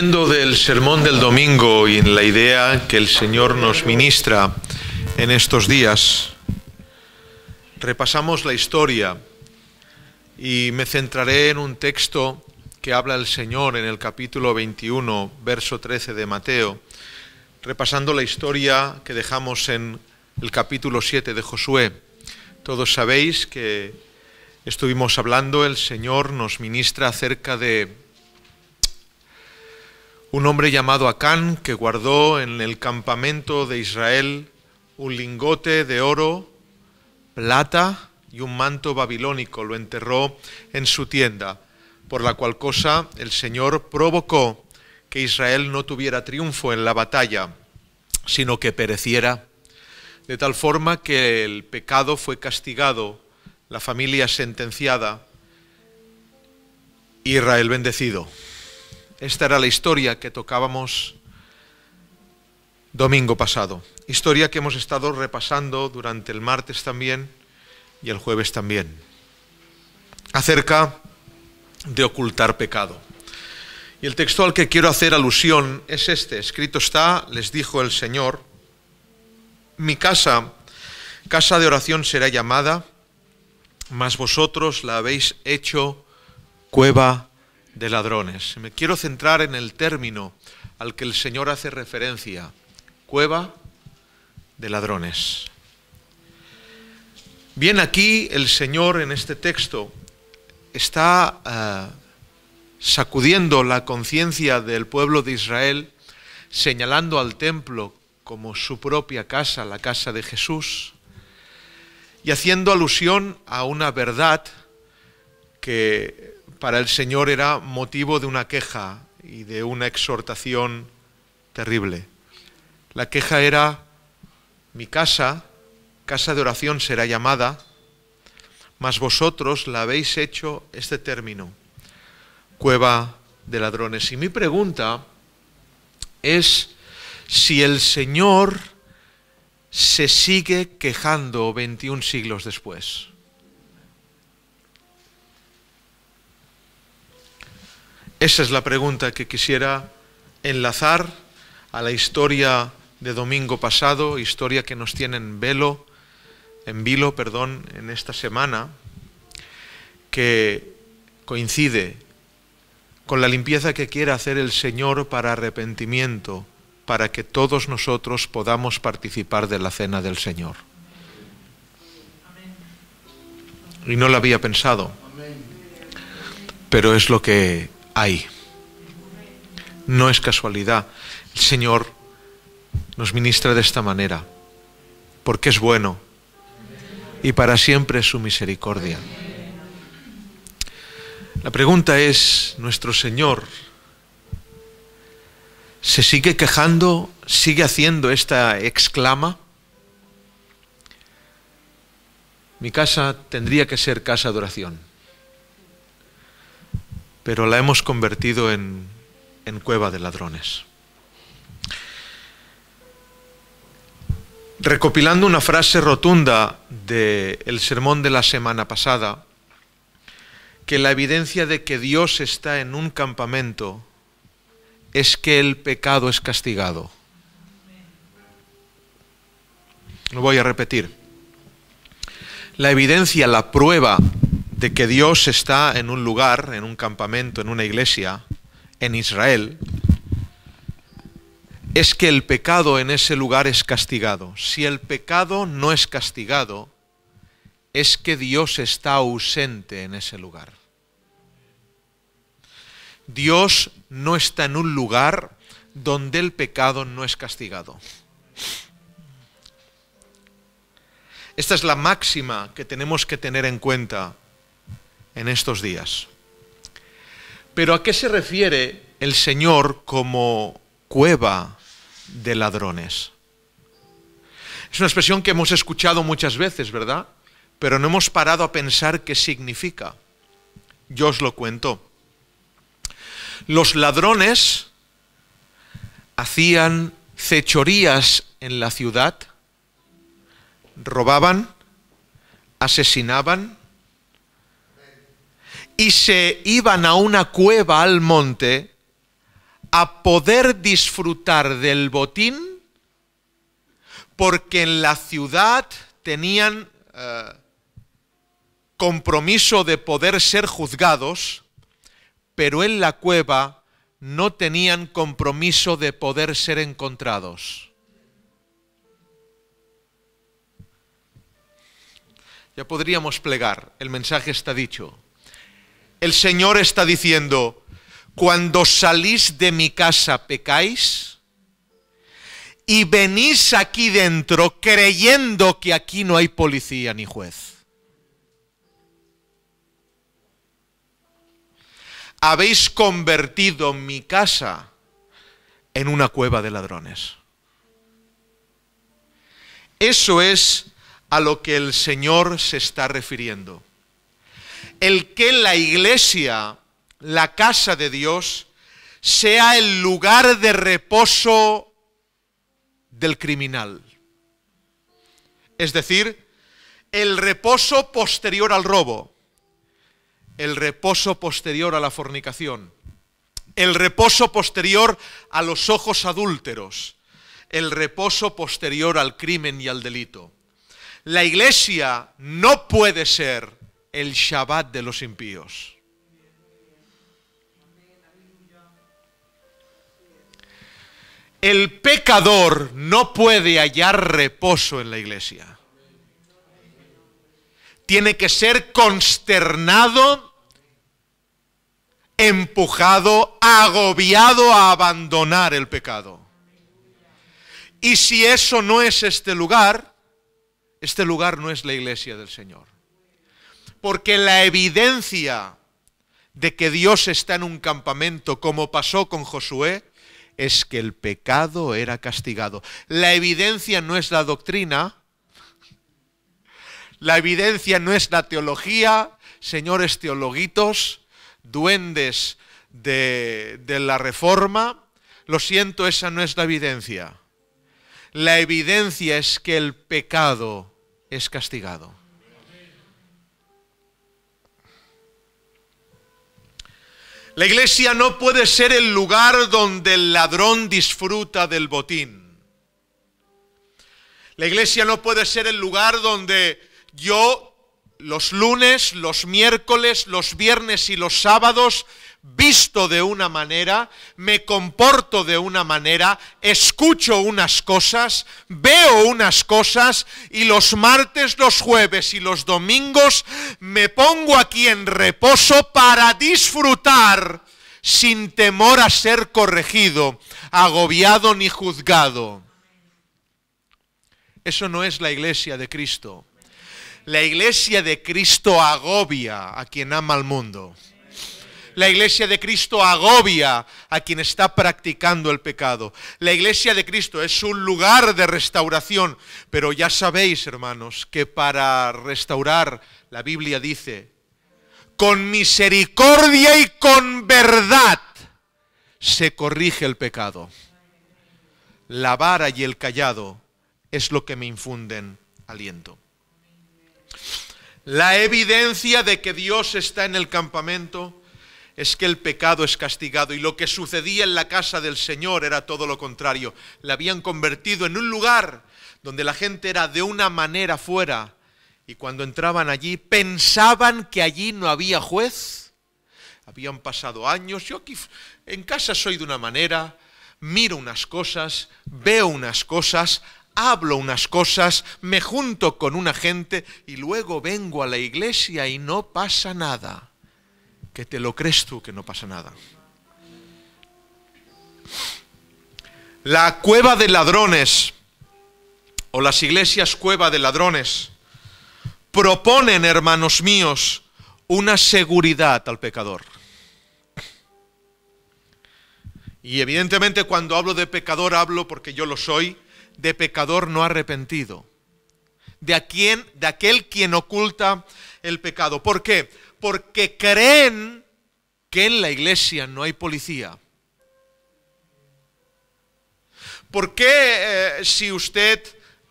del sermón del domingo y en la idea que el Señor nos ministra en estos días, repasamos la historia y me centraré en un texto que habla el Señor en el capítulo 21, verso 13 de Mateo, repasando la historia que dejamos en el capítulo 7 de Josué. Todos sabéis que estuvimos hablando, el Señor nos ministra acerca de un hombre llamado Acán que guardó en el campamento de Israel un lingote de oro, plata y un manto babilónico, lo enterró en su tienda, por la cual cosa el Señor provocó que Israel no tuviera triunfo en la batalla, sino que pereciera, de tal forma que el pecado fue castigado, la familia sentenciada, Israel bendecido. Esta era la historia que tocábamos domingo pasado, historia que hemos estado repasando durante el martes también y el jueves también, acerca de ocultar pecado. Y el texto al que quiero hacer alusión es este, escrito está, les dijo el Señor, mi casa, casa de oración será llamada, mas vosotros la habéis hecho cueva de ladrones. Me quiero centrar en el término al que el Señor hace referencia, cueva de ladrones. Bien, aquí el Señor en este texto está eh, sacudiendo la conciencia del pueblo de Israel, señalando al templo como su propia casa, la casa de Jesús, y haciendo alusión a una verdad que para el Señor era motivo de una queja y de una exhortación terrible. La queja era, mi casa, casa de oración será llamada, mas vosotros la habéis hecho este término, cueva de ladrones. Y mi pregunta es si el Señor se sigue quejando 21 siglos después. Esa es la pregunta que quisiera enlazar a la historia de domingo pasado, historia que nos tiene en velo, en vilo, perdón, en esta semana, que coincide con la limpieza que quiere hacer el Señor para arrepentimiento, para que todos nosotros podamos participar de la cena del Señor. Y no lo había pensado, pero es lo que no es casualidad. El Señor nos ministra de esta manera, porque es bueno y para siempre es su misericordia. La pregunta es, ¿nuestro Señor se sigue quejando, sigue haciendo esta exclama? Mi casa tendría que ser casa de oración pero la hemos convertido en, cueva de ladrones. Recopilando una frase rotunda del sermón de la semana pasada, que la evidencia de que Dios está en un campamento es que el pecado es castigado. Lo voy a repetir. La evidencia, la prueba de que Dios está en un lugar, en un campamento, en una iglesia, en Israel, es que el pecado en ese lugar es castigado. Si el pecado no es castigado, es que Dios está ausente en ese lugar. Dios no está en un lugar donde el pecado no es castigado. Esta es la máxima que tenemos que tener en cuenta en estos días. Pero ¿a qué se refiere el Señor como cueva de ladrones? Es una expresión que hemos escuchado muchas veces, ¿verdad? Pero no hemos parado a pensar qué significa. Yo os lo cuento. Los ladrones hacían cechorías en la ciudad, robaban, asesinaban, y se iban a una cueva al monte a poder disfrutar del botín porque en la ciudad tenían eh, compromiso de poder ser juzgados, pero en la cueva no tenían compromiso de poder ser encontrados. Ya podríamos plegar, el mensaje está dicho. El Señor está diciendo, cuando salís de mi casa pecáis y venís aquí dentro creyendo que aquí no hay policía ni juez. Habéis convertido mi casa en una cueva de ladrones. Eso es a lo que el Señor se está refiriendo el que la iglesia, la casa de Dios, sea el lugar de reposo del criminal. Es decir, el reposo posterior al robo, el reposo posterior a la fornicación, el reposo posterior a los ojos adúlteros, el reposo posterior al crimen y al delito. La iglesia no puede ser el Shabbat de los impíos. El pecador no puede hallar reposo en la iglesia. Tiene que ser consternado, empujado, agobiado a abandonar el pecado. Y si eso no es este lugar, este lugar no es la iglesia del Señor porque la evidencia de que Dios está en un campamento, como pasó con Josué, es que el pecado era castigado. La evidencia no es la doctrina, la evidencia no es la teología, señores teologuitos, duendes de, de la reforma, lo siento, esa no es la evidencia. La evidencia es que el pecado es castigado. La iglesia no puede ser el lugar donde el ladrón disfruta del botín. La iglesia no puede ser el lugar donde yo los lunes, los miércoles, los viernes y los sábados visto de una manera, me comporto de una manera, escucho unas cosas, veo unas cosas y los martes, los jueves y los domingos me pongo aquí en reposo para disfrutar sin temor a ser corregido, agobiado ni juzgado. Eso no es la iglesia de Cristo. La iglesia de Cristo agobia a quien ama al mundo. La iglesia de Cristo agobia a quien está practicando el pecado. La iglesia de Cristo es un lugar de restauración. Pero ya sabéis, hermanos, que para restaurar, la Biblia dice, con misericordia y con verdad se corrige el pecado. La vara y el callado es lo que me infunden aliento. La evidencia de que Dios está en el campamento es que el pecado es castigado y lo que sucedía en la casa del Señor era todo lo contrario. La habían convertido en un lugar donde la gente era de una manera fuera y cuando entraban allí pensaban que allí no había juez. Habían pasado años, yo aquí en casa soy de una manera, miro unas cosas, veo unas cosas, hablo unas cosas, me junto con una gente y luego vengo a la iglesia y no pasa nada te lo crees tú que no pasa nada. La cueva de ladrones o las iglesias cueva de ladrones proponen, hermanos míos, una seguridad al pecador. Y evidentemente cuando hablo de pecador hablo porque yo lo soy, de pecador no arrepentido. De, a de aquel quien oculta el pecado. ¿Por qué? porque creen que en la iglesia no hay policía. ¿Por qué eh, si usted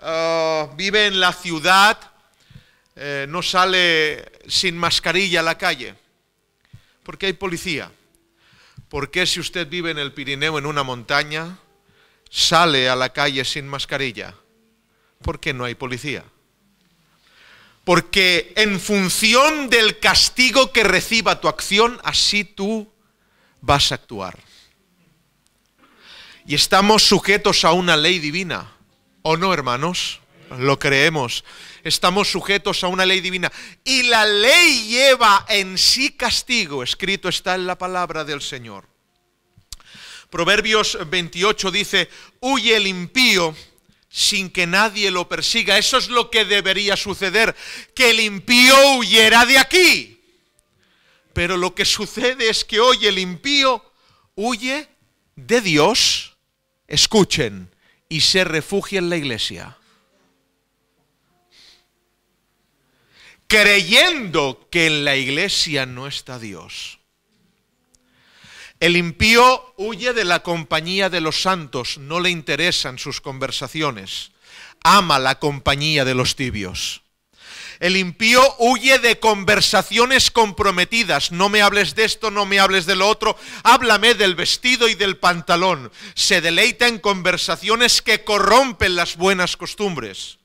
eh, vive en la ciudad eh, no sale sin mascarilla a la calle? Porque hay policía. ¿Por qué si usted vive en el Pirineo, en una montaña, sale a la calle sin mascarilla? Porque no hay policía. Porque en función del castigo que reciba tu acción, así tú vas a actuar. Y estamos sujetos a una ley divina. ¿O no, hermanos? Lo creemos. Estamos sujetos a una ley divina. Y la ley lleva en sí castigo. Escrito está en la palabra del Señor. Proverbios 28 dice, huye el impío sin que nadie lo persiga. Eso es lo que debería suceder, que el impío huyera de aquí. Pero lo que sucede es que hoy el impío huye de Dios, escuchen, y se refugia en la iglesia. Creyendo que en la iglesia no está Dios. El impío huye de la compañía de los santos, no le interesan sus conversaciones. Ama la compañía de los tibios. El impío huye de conversaciones comprometidas. No me hables de esto, no me hables de lo otro. Háblame del vestido y del pantalón. Se deleita en conversaciones que corrompen las buenas costumbres.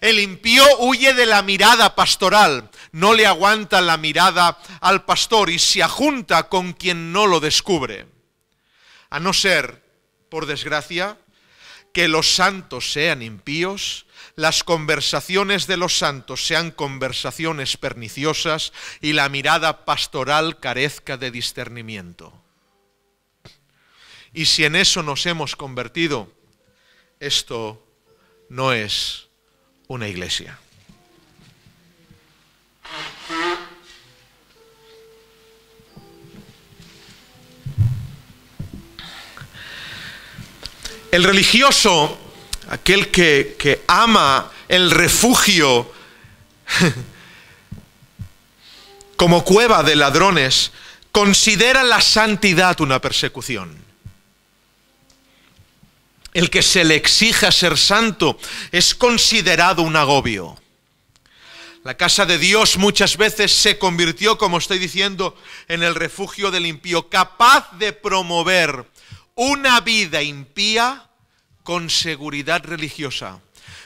El impío huye de la mirada pastoral no le aguanta la mirada al pastor y se ajunta con quien no lo descubre. A no ser, por desgracia, que los santos sean impíos, las conversaciones de los santos sean conversaciones perniciosas y la mirada pastoral carezca de discernimiento. Y si en eso nos hemos convertido, esto no es una iglesia. El religioso, aquel que, ama el refugio como cueva de ladrones, considera la santidad una persecución. El que se le exija ser santo es considerado un agobio. La casa de Dios muchas veces se convirtió, como estoy diciendo, en el refugio del impío, capaz de promover una vida impía con seguridad religiosa.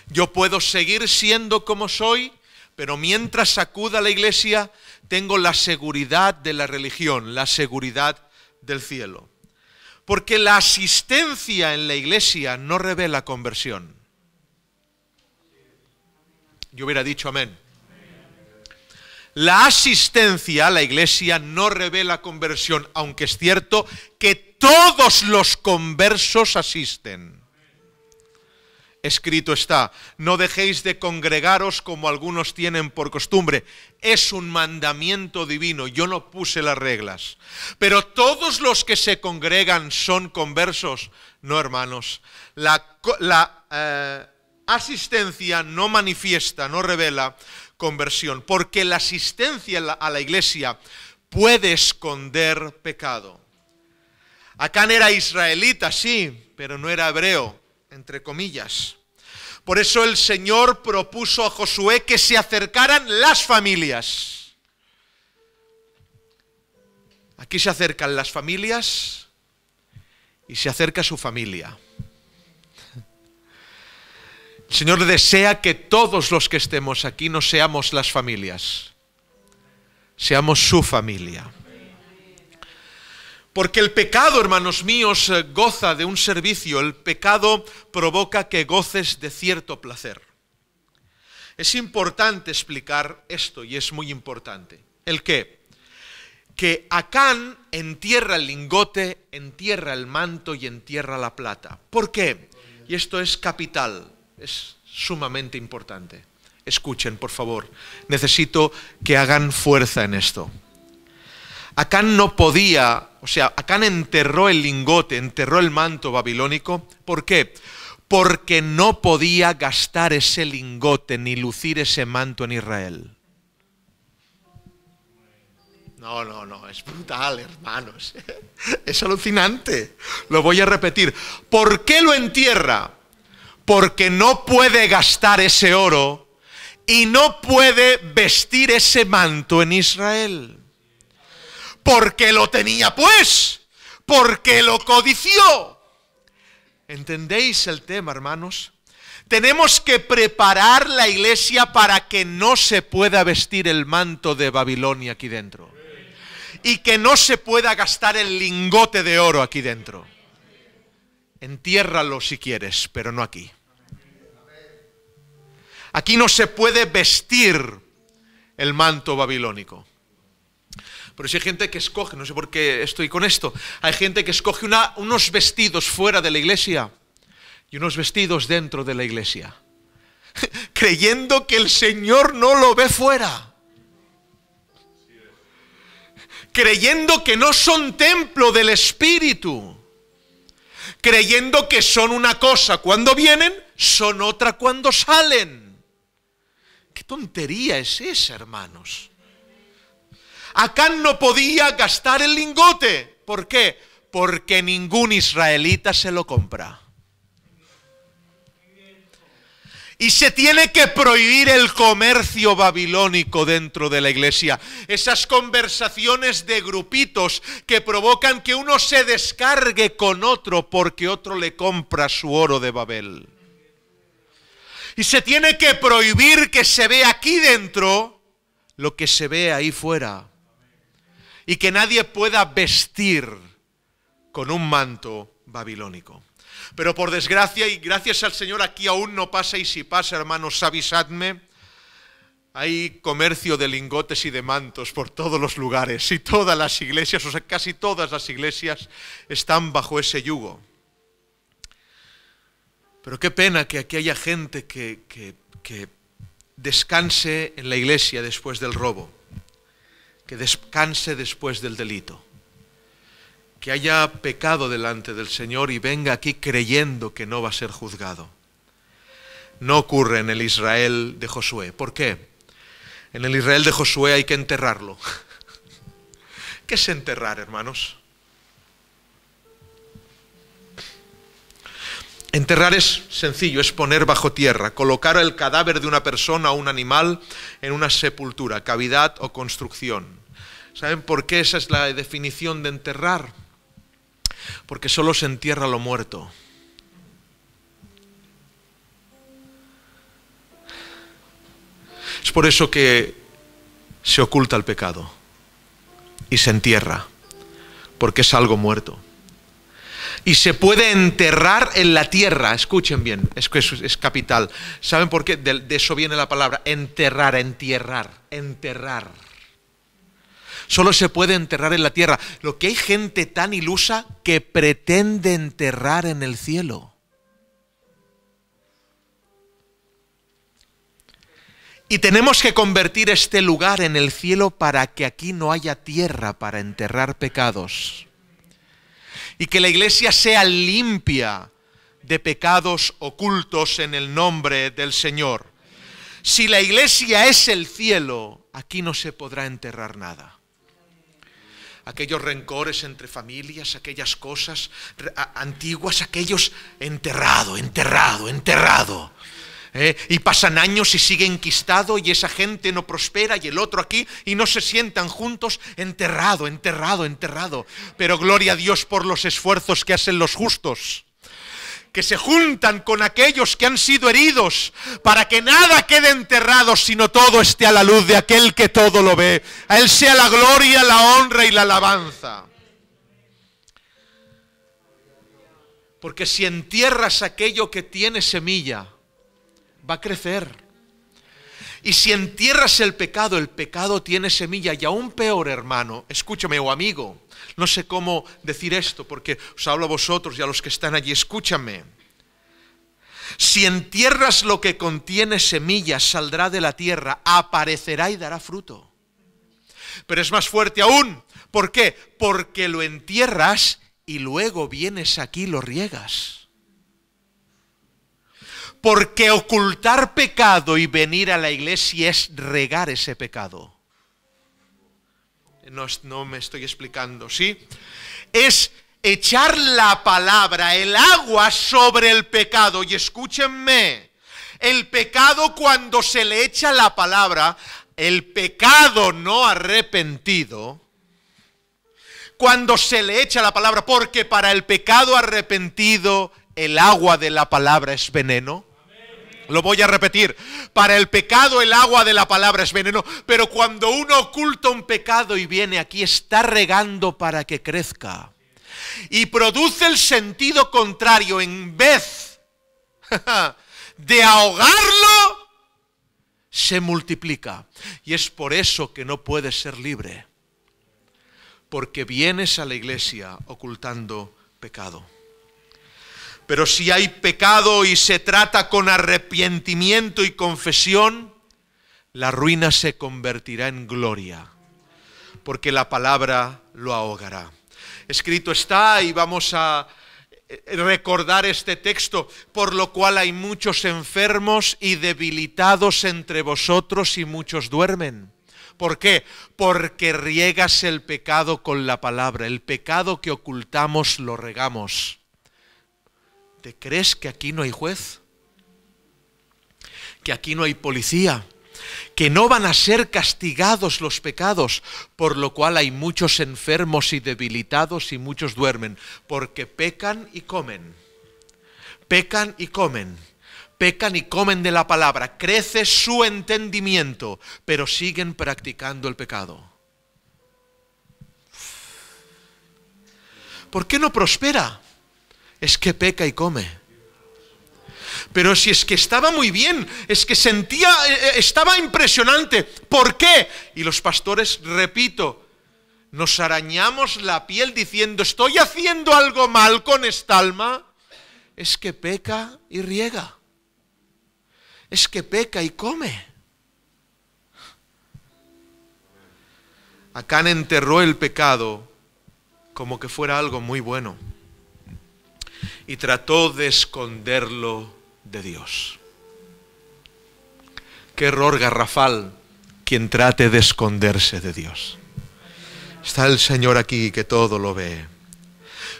Yo puedo seguir siendo como soy, pero mientras sacuda la iglesia, tengo la seguridad de la religión, la seguridad del cielo. Porque la asistencia en la iglesia no revela conversión. Yo hubiera dicho amén. La asistencia a la iglesia no revela conversión, aunque es cierto que todos los conversos asisten. Escrito está, no dejéis de congregaros como algunos tienen por costumbre. Es un mandamiento divino, yo no puse las reglas. Pero todos los que se congregan son conversos. No, hermanos, la, eh, asistencia no manifiesta, no revela conversión, porque la asistencia a la iglesia puede esconder pecado. Acán era israelita, sí, pero no era hebreo, entre comillas. Por eso el Señor propuso a Josué que se acercaran las familias. Aquí se acercan las familias y se acerca su familia. Señor desea que todos los que estemos aquí no seamos las familias, seamos su familia. Porque el pecado, hermanos míos, eh, goza de un servicio, el pecado provoca que goces de cierto placer. Es importante explicar esto y es muy importante. ¿El qué? Que Acán entierra el lingote, entierra el manto y entierra la plata. ¿Por qué? Y esto es capital. Es sumamente importante. Escuchen, por favor. Necesito que hagan fuerza en esto. Acán no podía, o sea, Acán enterró el lingote, enterró el manto babilónico. ¿Por qué? Porque no podía gastar ese lingote ni lucir ese manto en Israel. No, no, no, es brutal, hermanos. Es alucinante. Lo voy a repetir. ¿Por qué lo entierra? porque no puede gastar ese oro y no puede vestir ese manto en Israel. Porque lo tenía pues, porque lo codició. ¿Entendéis el tema, hermanos? Tenemos que preparar la iglesia para que no se pueda vestir el manto de Babilonia aquí dentro. Y que no se pueda gastar el lingote de oro aquí dentro. Entiérralo si quieres, pero no aquí. Aquí no se puede vestir el manto babilónico. Pero si hay gente que escoge, no sé por qué estoy con esto, hay gente que escoge unos vestidos fuera de la iglesia y unos vestidos dentro de la iglesia, creyendo que el Señor no lo ve fuera creyendo que no son templo del Espíritu creyendo que son una cosa cuando vienen, son otra cuando salen. ¿Qué tontería es esa, hermanos? Acán no podía gastar el lingote. ¿Por qué? Porque ningún israelita se lo compra. Y se tiene que prohibir el comercio babilónico dentro de la iglesia. Esas conversaciones de grupitos que provocan que uno se descargue con otro porque otro le compra su oro de Babel. Y se tiene que prohibir que se vea aquí dentro lo que se ve ahí fuera. Y que nadie pueda vestir con un manto babilónico. Pero por desgracia y gracias al Señor aquí aún no pasa y si pasa, hermanos, avisadme. Hay comercio de lingotes y de mantos por todos los lugares y todas las iglesias, o sea, casi todas las iglesias están bajo ese yugo. Pero qué pena que aquí haya gente que, que, que descanse en la iglesia después del robo, que descanse después del delito que haya pecado delante del Señor y venga aquí creyendo que no va a ser juzgado. No ocurre en el Israel de Josué. ¿Por qué? En el Israel de Josué hay que enterrarlo. ¿Qué es enterrar, hermanos? Enterrar es sencillo, es poner bajo tierra, colocar el cadáver de una persona o un animal en una sepultura, cavidad o construcción. ¿Saben por qué esa es la definición de enterrar? porque solo se entierra lo muerto. Es por eso que se oculta el pecado y se entierra, porque es algo muerto. Y se puede enterrar en la tierra, escuchen bien, es, capital. ¿Saben por qué? De, de eso viene la palabra, enterrar, enterrar, enterrar solo se puede enterrar en la tierra. Lo que hay gente tan ilusa que pretende enterrar en el cielo. Y tenemos que convertir este lugar en el cielo para que aquí no haya tierra para enterrar pecados. Y que la iglesia sea limpia de pecados ocultos en el nombre del Señor. Si la iglesia es el cielo, aquí no se podrá enterrar nada aquellos rencores entre familias, aquellas cosas antiguas, aquellos enterrado, enterrado, enterrado. ¿eh? y pasan años y sigue enquistado y esa gente no prospera y el otro aquí y no se sientan juntos, enterrado, enterrado, enterrado. Pero gloria a Dios por los esfuerzos que hacen los justos que se juntan con aquellos que han sido heridos, para que nada quede enterrado, sino todo esté a la luz de aquel que todo lo ve. A Él sea la gloria, la honra y la alabanza. Porque si entierras aquello que tiene semilla, va a crecer. Y si entierras el pecado, el pecado tiene semilla. Y aún peor, hermano, escúchame o amigo, no sé cómo decir esto porque os hablo a vosotros y a los que están allí, escúchame. Si entierras lo que contiene semillas, saldrá de la tierra, aparecerá y dará fruto. Pero es más fuerte aún. ¿Por qué? Porque lo entierras y luego vienes aquí y lo riegas. Porque ocultar pecado y venir a la iglesia es regar ese pecado. No, me estoy explicando, ¿sí? Es echar la palabra, el agua sobre el pecado. Y escúchenme, el pecado cuando se le echa la palabra, el pecado no arrepentido, cuando se le echa la palabra, porque para el pecado arrepentido el agua de la palabra es veneno. Lo voy a repetir. Para el pecado el agua de la palabra es veneno, pero cuando uno oculta un pecado y viene aquí, está regando para que crezca. Y produce el sentido contrario en vez de ahogarlo, se multiplica. Y es por eso que no puedes ser libre. Porque vienes a la iglesia ocultando pecado. Pero si hay pecado y se trata con arrepentimiento y confesión, la ruina se convertirá en gloria, porque la palabra lo ahogará. Escrito está y vamos a eh, recordar este texto, por lo cual hay muchos enfermos y debilitados entre vosotros y muchos duermen. ¿Por qué? Porque riegas el pecado con la palabra, el pecado que ocultamos lo regamos. ¿te crees que aquí no hay juez? ¿Que aquí no hay policía? que no van a ser castigados los pecados, por lo cual hay muchos enfermos y debilitados y muchos duermen, porque pecan y comen, pecan y comen, pecan y comen de la palabra, crece su entendimiento, pero siguen practicando el pecado. ¿Por qué no prospera? es que peca y come. Pero si es que estaba muy bien, es que sentía, eh, eh, estaba impresionante. ¿Por qué? Y los pastores, repito, nos arañamos la piel diciendo, estoy haciendo algo mal con esta alma. Es que peca y riega. Es que peca y come. Acán enterró el pecado como que fuera algo muy bueno y trató de esconderlo de Dios. Qué error garrafal quien trate de esconderse de Dios. Está el Señor aquí que todo lo ve.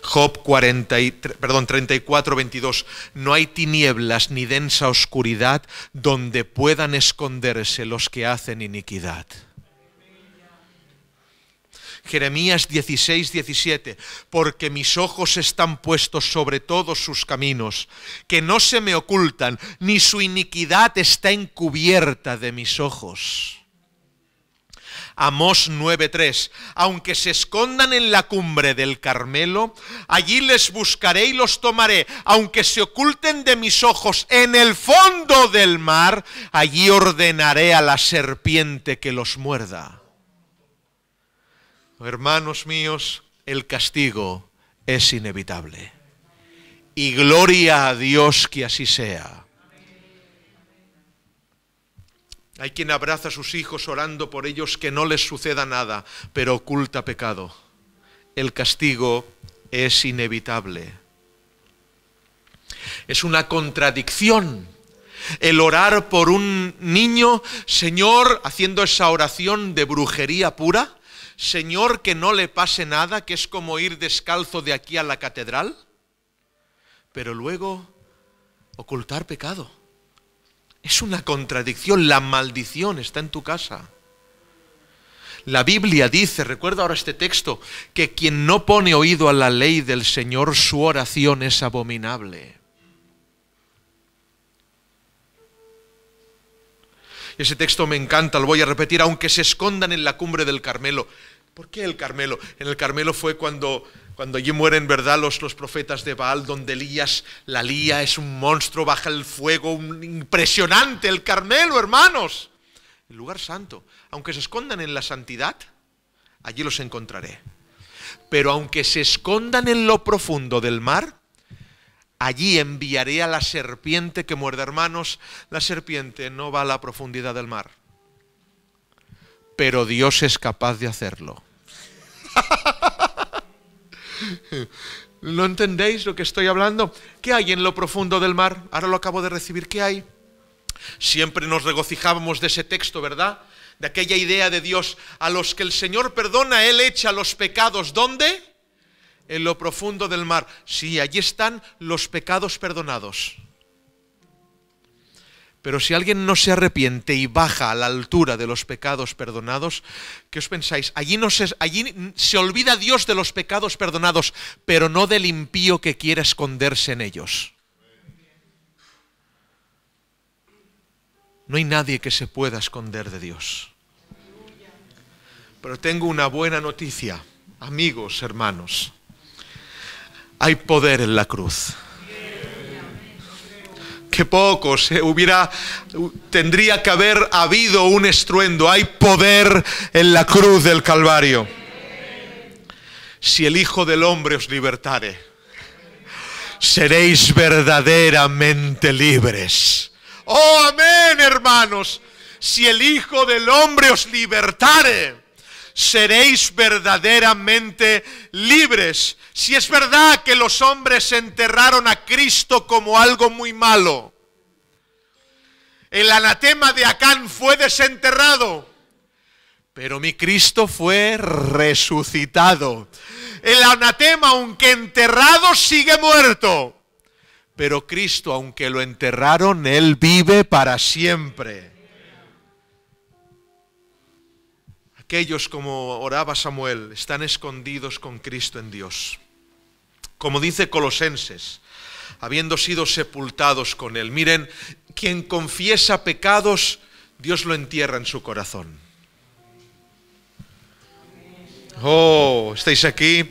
Job 34, 22. No hay tinieblas ni densa oscuridad donde puedan esconderse los que hacen iniquidad. Jeremías 16, 17, porque mis ojos están puestos sobre todos sus caminos, que no se me ocultan, ni su iniquidad está encubierta de mis ojos. Amós 9:3, aunque se escondan en la cumbre del Carmelo, allí les buscaré y los tomaré, aunque se oculten de mis ojos en el fondo del mar, allí ordenaré a la serpiente que los muerda. Hermanos míos, el castigo es inevitable. Y gloria a Dios que así sea. Hay quien abraza a sus hijos orando por ellos que no les suceda nada, pero oculta pecado. El castigo es inevitable. Es una contradicción el orar por un niño, Señor, haciendo esa oración de brujería pura, Señor, que no le pase nada, que es como ir descalzo de aquí a la catedral, pero luego ocultar pecado. Es una contradicción, la maldición está en tu casa. La Biblia dice, recuerda ahora este texto, que quien no pone oído a la ley del Señor, su oración es abominable. Ese texto me encanta, lo voy a repetir, aunque se escondan en la cumbre del Carmelo. ¿Por qué el Carmelo? En el Carmelo fue cuando, cuando allí mueren, ¿verdad?, los, los profetas de Baal, donde Elías la lía, es un monstruo, baja el fuego, un, impresionante el Carmelo, hermanos. El lugar santo. Aunque se escondan en la santidad, allí los encontraré. Pero aunque se escondan en lo profundo del mar, Allí enviaré a la serpiente que muerde hermanos. La serpiente no va a la profundidad del mar. Pero Dios es capaz de hacerlo. ¿Lo entendéis lo que estoy hablando? ¿Qué hay en lo profundo del mar? Ahora lo acabo de recibir. ¿Qué hay? Siempre nos regocijábamos de ese texto, ¿verdad? De aquella idea de Dios. A los que el Señor perdona, Él echa los pecados. ¿Dónde? en lo profundo del mar. Sí, allí están los pecados perdonados. Pero si alguien no se arrepiente y baja a la altura de los pecados perdonados, ¿qué os pensáis? Allí, no se, allí se olvida Dios de los pecados perdonados, pero no del impío que quiere esconderse en ellos. No hay nadie que se pueda esconder de Dios. Pero tengo una buena noticia, amigos, hermanos hay poder en la cruz. Que poco se hubiera, tendría que haber habido un estruendo. Hay poder en la cruz del Calvario. Si el Hijo del Hombre os libertare, seréis verdaderamente libres. Oh, amén, hermanos. Si el Hijo del Hombre os libertare, seréis verdaderamente libres. Si es verdad que los hombres enterraron a Cristo como algo muy malo, el anatema de Acán fue desenterrado, pero mi Cristo fue resucitado. El anatema, aunque enterrado, sigue muerto. Pero Cristo, aunque lo enterraron, Él vive para siempre. ellos, como oraba Samuel están escondidos con Cristo en Dios. Como dice Colosenses, habiendo sido sepultados con Él. Miren, quien confiesa pecados, Dios lo entierra en su corazón. Oh, estáis aquí.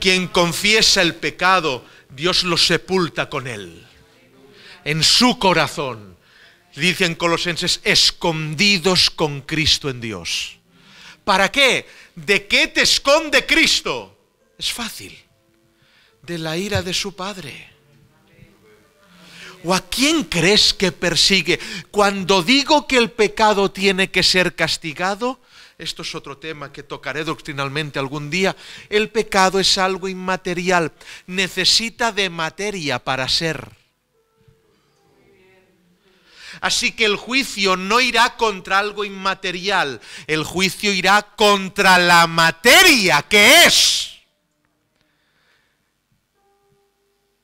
Quien confiesa el pecado, Dios lo sepulta con Él, en su corazón. Dicen Colosenses, escondidos con Cristo en Dios. ¿Para qué? ¿De qué te esconde Cristo? Es fácil. De la ira de su Padre. ¿O a quién crees que persigue? Cuando digo que el pecado tiene que ser castigado, esto es otro tema que tocaré doctrinalmente algún día, el pecado es algo inmaterial, necesita de materia para ser. Así que el juicio no irá contra algo inmaterial, el juicio irá contra la materia que es.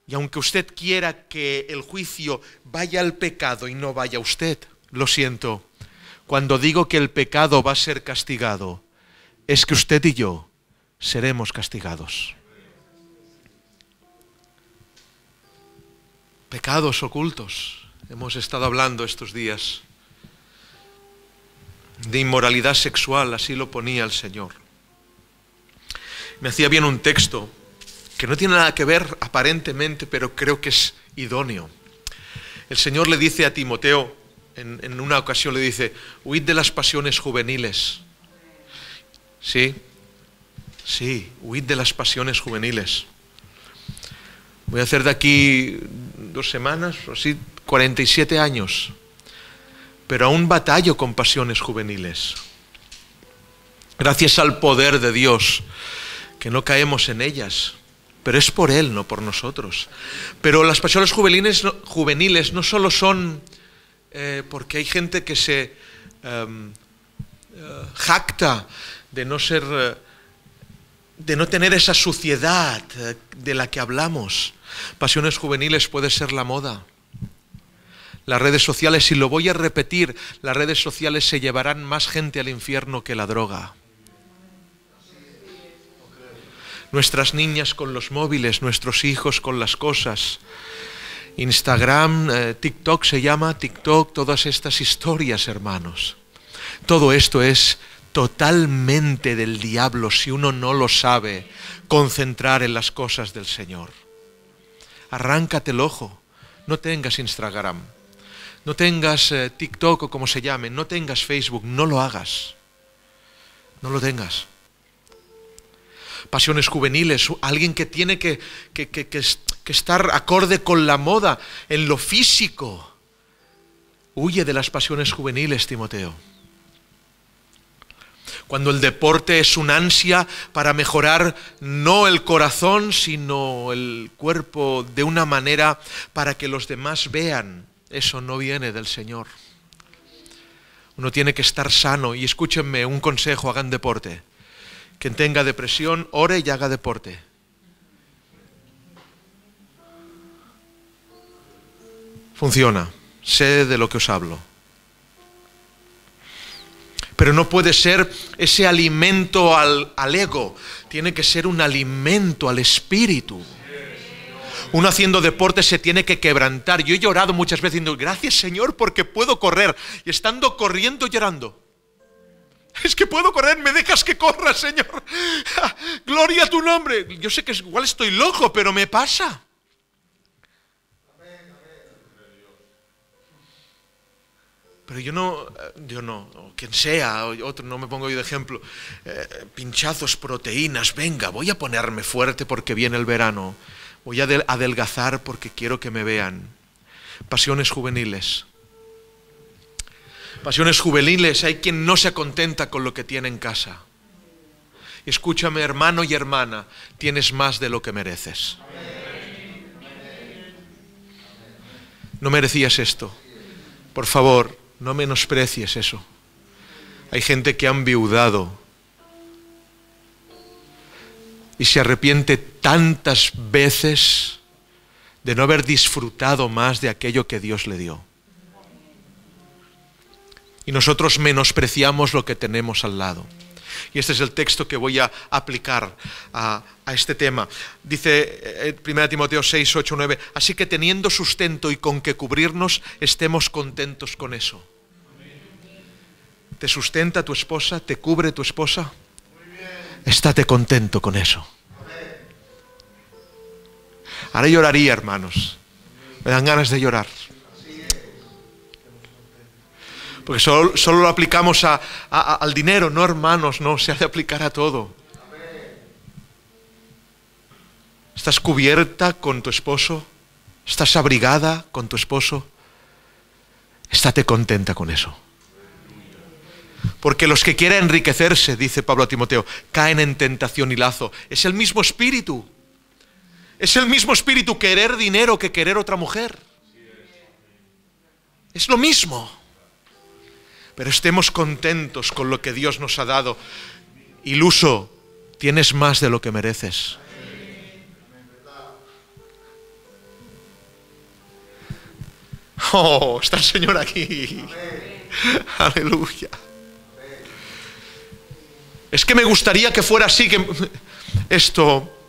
Y aunque usted quiera que el juicio vaya al pecado y no vaya usted, lo siento, cuando digo que el pecado va a ser castigado, es que usted y yo seremos castigados. Pecados ocultos Hemos estado hablando estos días de inmoralidad sexual, así lo ponía el Señor. Me hacía bien un texto que no tiene nada que ver aparentemente, pero creo que es idóneo. El Señor le dice a Timoteo, en, una ocasión le dice, huid de las pasiones juveniles. Sí, sí, huid de las pasiones juveniles. Voy a hacer de aquí dos semanas, o así, 47 años, pero a un batallo con pasiones juveniles. Gracias al poder de Dios, que no caemos en ellas, pero es por Él, no por nosotros. Pero las pasiones juveniles, juveniles no solo son eh, porque hay gente que se em, eh, jacta de no ser... Eh, de no tener esa suciedad de la que hablamos. Pasiones juveniles puede ser la moda, las redes sociales, y lo voy a repetir, las redes sociales se llevarán más gente al infierno que la droga. Nuestras niñas con los móviles, nuestros hijos con las cosas. Instagram, eh, TikTok se llama, TikTok, todas estas historias, hermanos. Todo esto es totalmente del diablo si uno no lo sabe concentrar en las cosas del Señor. Arráncate el ojo, no tengas Instagram no tengas eh, TikTok o como se llame, no tengas Facebook, no lo hagas. No lo tengas. Pasiones juveniles, alguien que tiene que, que estar acorde con la moda en lo físico. Huye de las pasiones juveniles, Timoteo cuando el deporte es un ansia para mejorar no el corazón, sino el cuerpo de una manera para que los demás vean eso no viene del Señor. Uno tiene que estar sano y escúchenme un consejo, hagan deporte. Quien tenga depresión, ore y haga deporte. Funciona. Sé de lo que os hablo. Pero no puede ser ese alimento al, al ego. Tiene que ser un alimento al espíritu. Uno haciendo deporte se tiene que quebrantar. Yo he llorado muchas veces diciendo, gracias Señor porque puedo correr. Y estando corriendo llorando. Es que puedo correr, me dejas que corra, Señor. Gloria a tu nombre. Yo sé que igual estoy loco, pero me pasa. Pero yo no, eh, yo no, quien sea, otro, no me pongo yo de ejemplo, eh, pinchazos, proteínas, venga, voy a ponerme fuerte porque viene el verano. Voy a adelgazar porque quiero que me vean. Pasiones juveniles. Pasiones juveniles. Hay quien no se contenta con lo que tiene en casa. Escúchame, hermano y hermana, tienes más de lo que mereces. No merecías esto. Por favor, no menosprecies eso. Hay gente que han viudado y se arrepiente tantas veces de no haber disfrutado más de aquello que Dios le dio. Y nosotros menospreciamos lo que tenemos al lado. Y este es el texto que voy a aplicar a, este tema. Dice 1 eh, Timoteo 6, 8, 9, así que teniendo sustento y con que cubrirnos, estemos contentos con eso. ¿Te sustenta tu esposa? ¿Te cubre tu esposa? Estate contento con eso. Ahora lloraría, hermanos. Me dan ganas de llorar. Porque solo, lo aplicamos al dinero, no hermanos, no, se ha de aplicar a todo. ¿Estás cubierta con tu esposo? ¿Estás abrigada con tu esposo? Estate contenta con eso. Porque los que quieren enriquecerse, dice Pablo a Timoteo, caen en tentación y lazo. Es el mismo espíritu. Es el mismo espíritu querer dinero que querer otra mujer. Es lo mismo. Pero estemos contentos con lo que Dios nos ha dado. Iluso, tienes más de lo que mereces. Oh, está el Señor aquí. Aleluya es que me gustaría que fuera así, que esto,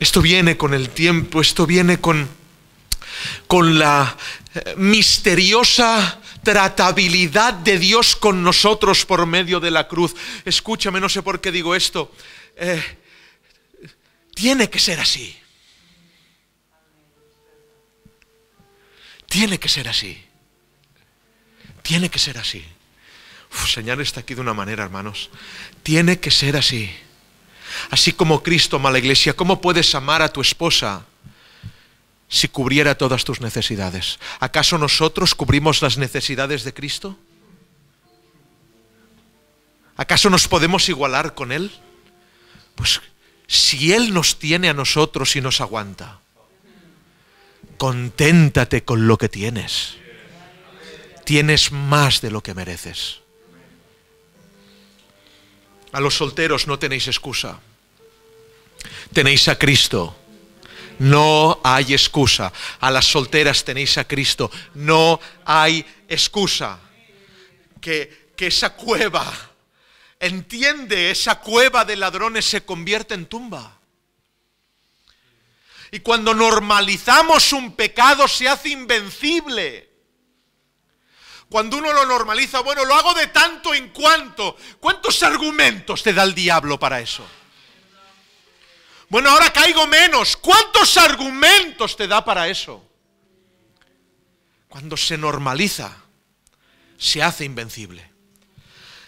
esto viene con el tiempo, esto viene con, con la eh, misteriosa tratabilidad de Dios con nosotros por medio de la cruz. Escúchame, no sé por qué digo esto. Eh, tiene que ser así. Tiene que ser así. Tiene que ser así. Uf, está aquí de una manera, hermanos. Tiene que ser así. Así como Cristo ama a la iglesia, ¿cómo puedes amar a tu esposa si cubriera todas tus necesidades? ¿Acaso nosotros cubrimos las necesidades de Cristo? ¿Acaso nos podemos igualar con Él? Pues si Él nos tiene a nosotros y nos aguanta, conténtate con lo que tienes. Tienes más de lo que mereces. A los solteros no tenéis excusa. Tenéis a Cristo. No hay excusa. A las solteras tenéis a Cristo. No hay excusa. Que, esa cueva, entiende, esa cueva de ladrones se convierte en tumba. Y cuando normalizamos un pecado se hace invencible. Cuando uno lo normaliza, bueno, lo hago de tanto en cuanto. ¿Cuántos argumentos te da el diablo para eso? Bueno, ahora caigo menos. ¿Cuántos argumentos te da para eso? Cuando se normaliza, se hace invencible.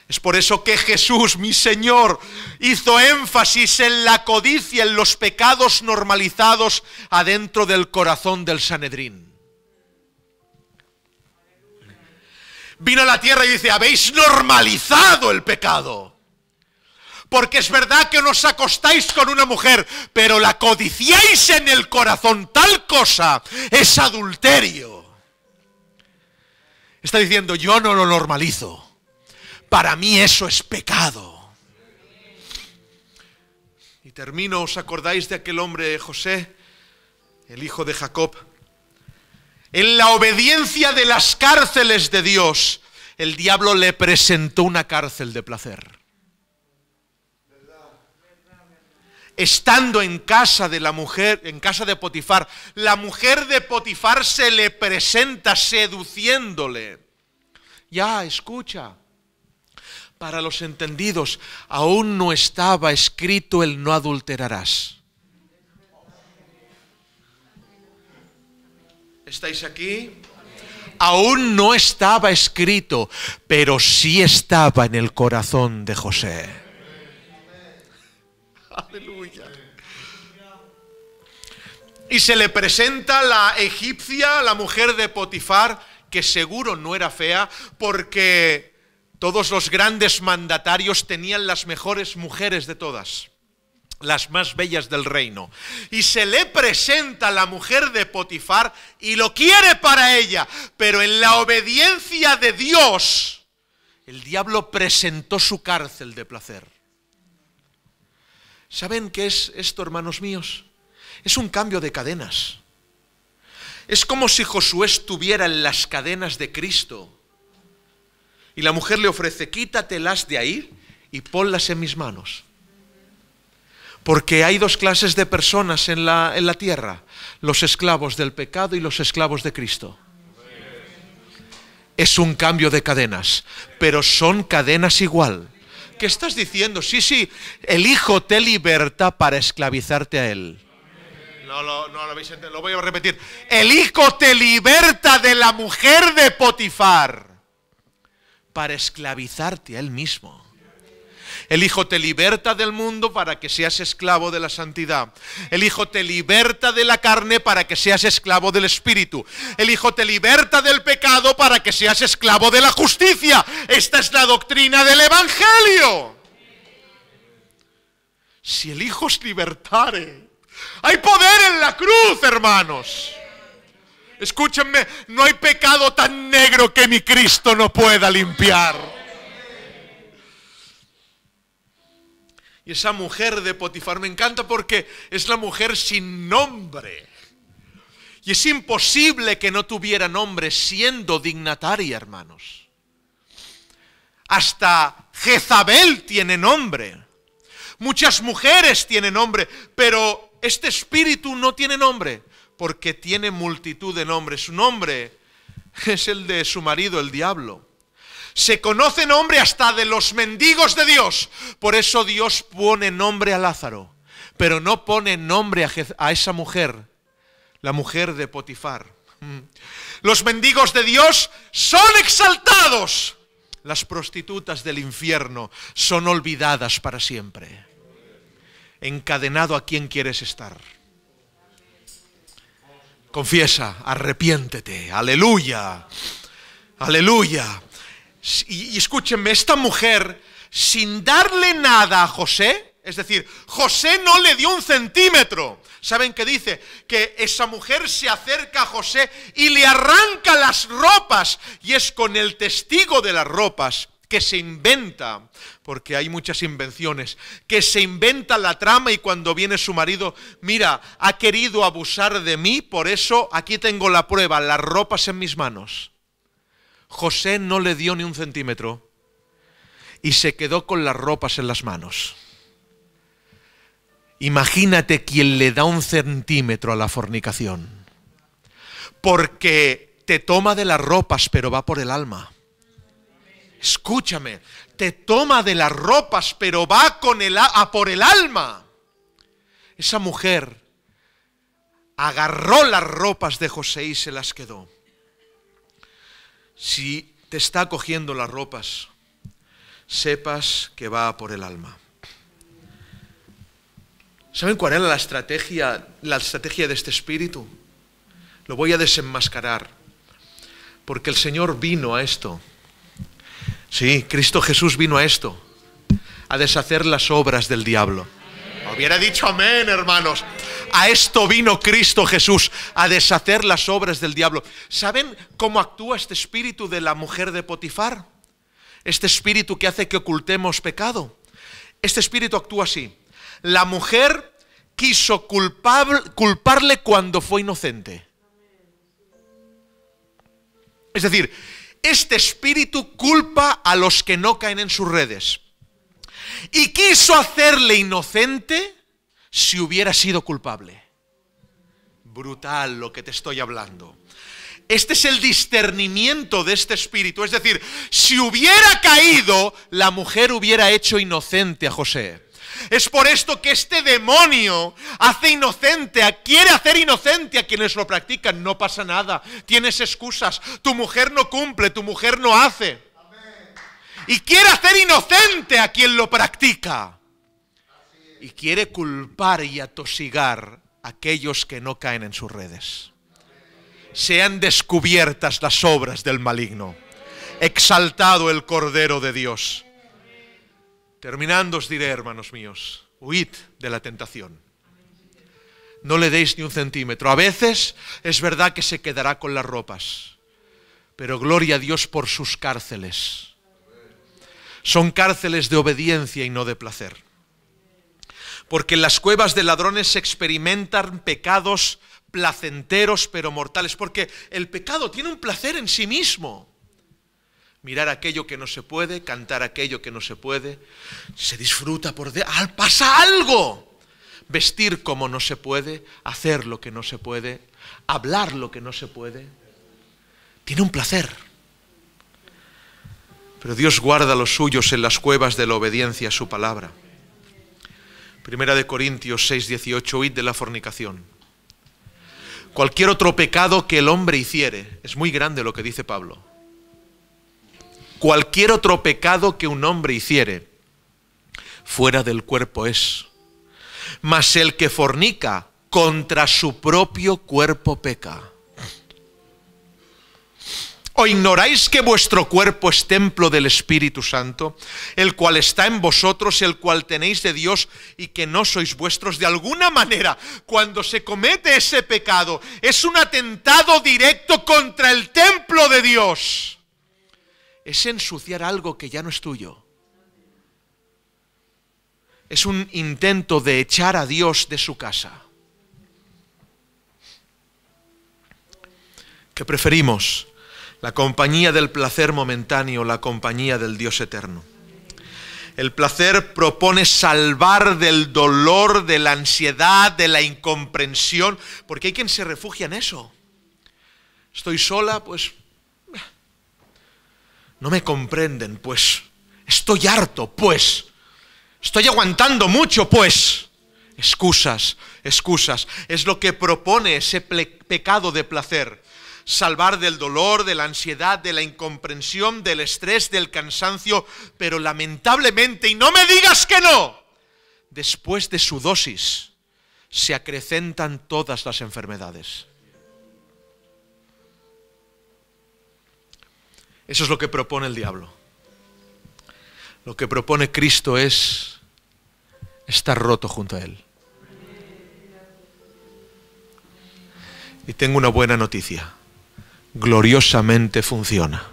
Es por eso que Jesús, mi Señor, hizo énfasis en la codicia, en los pecados normalizados adentro del corazón del Sanedrín. vino a la tierra y dice, habéis normalizado el pecado. Porque es verdad que nos acostáis con una mujer, pero la codiciáis en el corazón. Tal cosa es adulterio. Está diciendo, yo no lo normalizo. Para mí eso es pecado. Y termino, ¿os acordáis de aquel hombre José, el hijo de Jacob? en la obediencia de las cárceles de Dios, el diablo le presentó una cárcel de placer. Estando en casa de la mujer, en casa de Potifar, la mujer de Potifar se le presenta seduciéndole. Ya, escucha. Para los entendidos, aún no estaba escrito el no adulterarás. ¿Estáis aquí? Aún no estaba escrito, pero sí estaba en el corazón de José. Aleluya. Y se le presenta la egipcia, la mujer de Potifar, que seguro no era fea, porque todos los grandes mandatarios tenían las mejores mujeres de todas las más bellas del reino. Y se le presenta a la mujer de Potifar y lo quiere para ella. Pero en la obediencia de Dios, el diablo presentó su cárcel de placer. ¿Saben qué es esto, hermanos míos? Es un cambio de cadenas. Es como si Josué estuviera en las cadenas de Cristo. Y la mujer le ofrece, quítatelas de ahí y ponlas en mis manos. Porque hay dos clases de personas en la, tierra, los esclavos del pecado y los esclavos de Cristo. Es un cambio de cadenas, pero son cadenas igual. ¿Qué estás diciendo? Sí, sí, el Hijo te liberta para esclavizarte a Él. No, no lo veis, lo voy a repetir. El Hijo te liberta de la mujer de Potifar para esclavizarte a Él mismo. El Hijo te liberta del mundo para que seas esclavo de la santidad. El Hijo te liberta de la carne para que seas esclavo del Espíritu. El Hijo te liberta del pecado para que seas esclavo de la justicia. Esta es la doctrina del Evangelio. Si el Hijo os libertare, hay poder en la cruz, hermanos. Escúchenme, no hay pecado tan negro que mi Cristo no pueda limpiar. Y esa mujer de Potifar me encanta porque es la mujer sin nombre. Y es imposible que no tuviera nombre siendo dignataria, hermanos. Hasta Jezabel tiene nombre. Muchas mujeres tienen nombre, pero este espíritu no tiene nombre porque tiene multitud de nombres. Su nombre es el de su marido, el diablo. Se conoce nombre hasta de los mendigos de Dios. Por eso Dios pone nombre a Lázaro, pero no pone nombre a, esa mujer, la mujer de Potifar. Mm. Los mendigos de Dios son exaltados. Las prostitutas del infierno son olvidadas para siempre. Encadenado a quien quieres estar. Confiesa, arrepiéntete, aleluya, aleluya y, escúchenme, esta mujer, sin darle nada a José, es decir, José no le dio un centímetro. ¿Saben qué dice? Que esa mujer se acerca a José y le arranca las ropas. Y es con el testigo de las ropas que se inventa, porque hay muchas invenciones, que se inventa la trama y cuando viene su marido, mira, ha querido abusar de mí, por eso aquí tengo la prueba, las ropas en mis manos. José no le dio ni un centímetro y se quedó con las ropas en las manos. Imagínate quien le da un centímetro a la fornicación. Porque te toma de las ropas, pero va por el alma. Escúchame, te toma de las ropas, pero va con el, por el alma. Esa mujer agarró las ropas de José y se las quedó si te está cogiendo las ropas, sepas que va por el alma. ¿Saben cuál era la estrategia, la estrategia de este espíritu? Lo voy a desenmascarar, porque el Señor vino a esto. Sí, Cristo Jesús vino a esto, a deshacer las obras del diablo. Hubiera dicho amén, hermanos a esto vino Cristo Jesús, a deshacer las obras del diablo. ¿Saben cómo actúa este espíritu de la mujer de Potifar? Este espíritu que hace que ocultemos pecado. Este espíritu actúa así. La mujer quiso culparle cuando fue inocente. Es decir, este espíritu culpa a los que no caen en sus redes. Y quiso hacerle inocente si hubiera sido culpable. Brutal lo que te estoy hablando. Este es el discernimiento de este espíritu. Es decir, si hubiera caído, la mujer hubiera hecho inocente a José. Es por esto que este demonio hace inocente, quiere hacer inocente a quienes lo practican. No pasa nada, tienes excusas. Tu mujer no cumple, tu mujer no hace. Y quiere hacer inocente a quien lo practica y quiere culpar y atosigar a aquellos que no caen en sus redes. Sean descubiertas las obras del maligno. Exaltado el Cordero de Dios. Terminando os diré, hermanos míos, huid de la tentación. No le deis ni un centímetro. A veces es verdad que se quedará con las ropas, pero gloria a Dios por sus cárceles. Son cárceles de obediencia y no de placer porque en las cuevas de ladrones se experimentan pecados placenteros pero mortales, porque el pecado tiene un placer en sí mismo. Mirar aquello que no se puede, cantar aquello que no se puede, se disfruta por... De ¡Ah, pasa algo! Vestir como no se puede, hacer lo que no se puede, hablar lo que no se puede, tiene un placer. Pero Dios guarda los suyos en las cuevas de la obediencia a su palabra. Primera de Corintios 6, 18, de la fornicación. Cualquier otro pecado que el hombre hiciere, es muy grande lo que dice Pablo. Cualquier otro pecado que un hombre hiciere, fuera del cuerpo es. Mas el que fornica contra su propio cuerpo peca. ¿O ignoráis que vuestro cuerpo es templo del Espíritu Santo, el cual está en vosotros, el cual tenéis de Dios y que no sois vuestros? De alguna manera, cuando se comete ese pecado, es un atentado directo contra el templo de Dios. Es ensuciar algo que ya no es tuyo. Es un intento de echar a Dios de su casa. ¿Qué preferimos? la compañía del placer momentáneo, la compañía del Dios eterno. El placer propone salvar del dolor, de la ansiedad, de la incomprensión, porque hay quien se refugia en eso. Estoy sola, pues... Eh, no me comprenden, pues. Estoy harto, pues. Estoy aguantando mucho, pues. Excusas, excusas. Es lo que propone ese pecado de placer salvar del dolor, de la ansiedad, de la incomprensión, del estrés, del cansancio, pero lamentablemente, y no me digas que no, después de su dosis se acrecentan todas las enfermedades. Eso es lo que propone el diablo. Lo que propone Cristo es estar roto junto a Él. Y tengo una buena noticia gloriosamente funciona.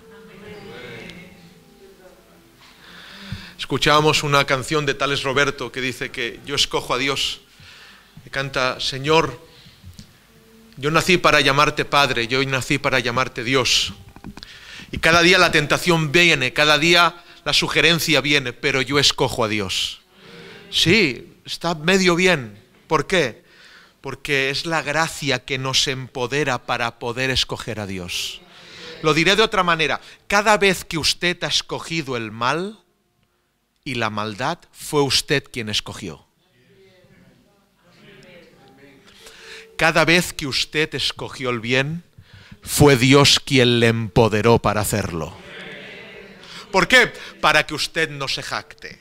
Escuchábamos una canción de Tales Roberto que dice que yo escojo a Dios. canta, Señor, yo nací para llamarte Padre, yo nací para llamarte Dios. Y cada día la tentación viene, cada día la sugerencia viene, pero yo escojo a Dios. Sí, está medio bien. ¿Por qué? porque es la gracia que nos empodera para poder escoger a Dios. Lo diré de otra manera, cada vez que usted ha escogido el mal y la maldad, fue usted quien escogió. Cada vez que usted escogió el bien, fue Dios quien le empoderó para hacerlo. ¿Por qué? Para que usted no se jacte,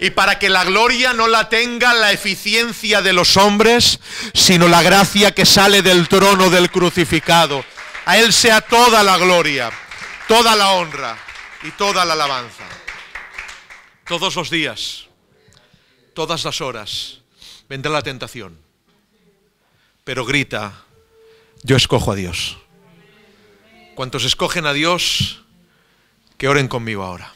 y para que la gloria no la tenga la eficiencia de los hombres, sino la gracia que sale del trono del crucificado. A Él sea toda la gloria, toda la honra y toda la alabanza. Todos los días, todas las horas, vendrá la tentación. Pero grita, yo escojo a Dios. Cuantos escogen a Dios, que oren conmigo ahora.